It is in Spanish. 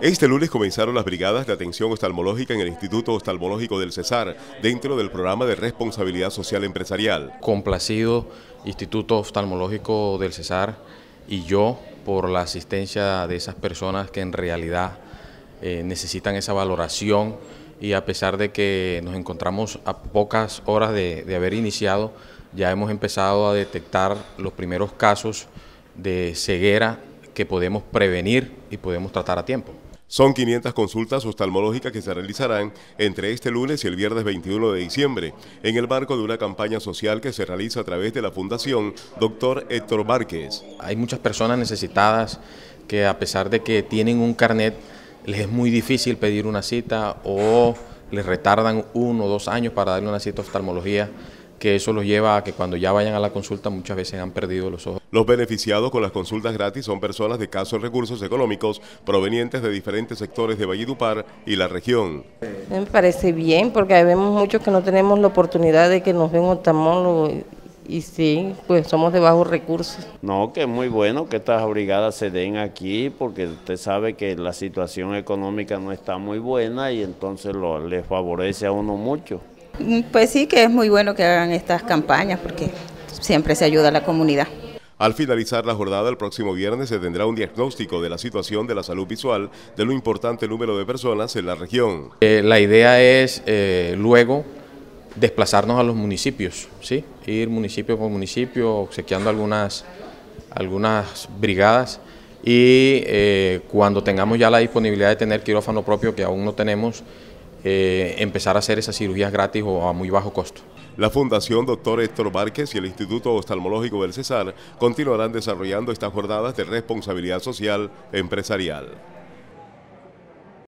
Este lunes comenzaron las brigadas de atención oftalmológica en el Instituto Oftalmológico del Cesar, dentro del programa de responsabilidad social empresarial. Complacido Instituto Oftalmológico del Cesar y yo por la asistencia de esas personas que en realidad eh, necesitan esa valoración y a pesar de que nos encontramos a pocas horas de haber iniciado, ya hemos empezado a detectar los primeros casos de ceguera que podemos prevenir y podemos tratar a tiempo. Son 500 consultas oftalmológicas que se realizarán entre este lunes y el viernes 21 de diciembre, en el marco de una campaña social que se realiza a través de la Fundación Dr. Héctor Márquez. Hay muchas personas necesitadas que a pesar de que tienen un carnet, les es muy difícil pedir una cita o les retardan uno o dos años para darle una cita a oftalmología que eso los lleva a que cuando ya vayan a la consulta muchas veces han perdido los ojos. Los beneficiados con las consultas gratis son personas de casos recursos económicos provenientes de diferentes sectores de Valledupar y la región. Me parece bien porque vemos muchos que no tenemos la oportunidad de que nos ven otamólogo y sí, pues somos de bajos recursos. No, que es muy bueno que estas brigadas se den aquí porque usted sabe que la situación económica no está muy buena y entonces lo, le favorece a uno mucho. Mm, pues sí que es muy bueno que hagan estas campañas porque siempre se ayuda a la comunidad. Al finalizar la jornada, el próximo viernes se tendrá un diagnóstico de la situación de la salud visual de lo importante número de personas en la región. Eh, la idea es eh, luego desplazarnos a los municipios, ¿sí? ir municipio por municipio, obsequiando algunas, algunas brigadas y eh, cuando tengamos ya la disponibilidad de tener quirófano propio, que aún no tenemos, eh, empezar a hacer esas cirugías gratis o a muy bajo costo. La Fundación Dr. Héctor Márquez y el Instituto Oftalmológico del Cesar continuarán desarrollando estas jornadas de responsabilidad social empresarial.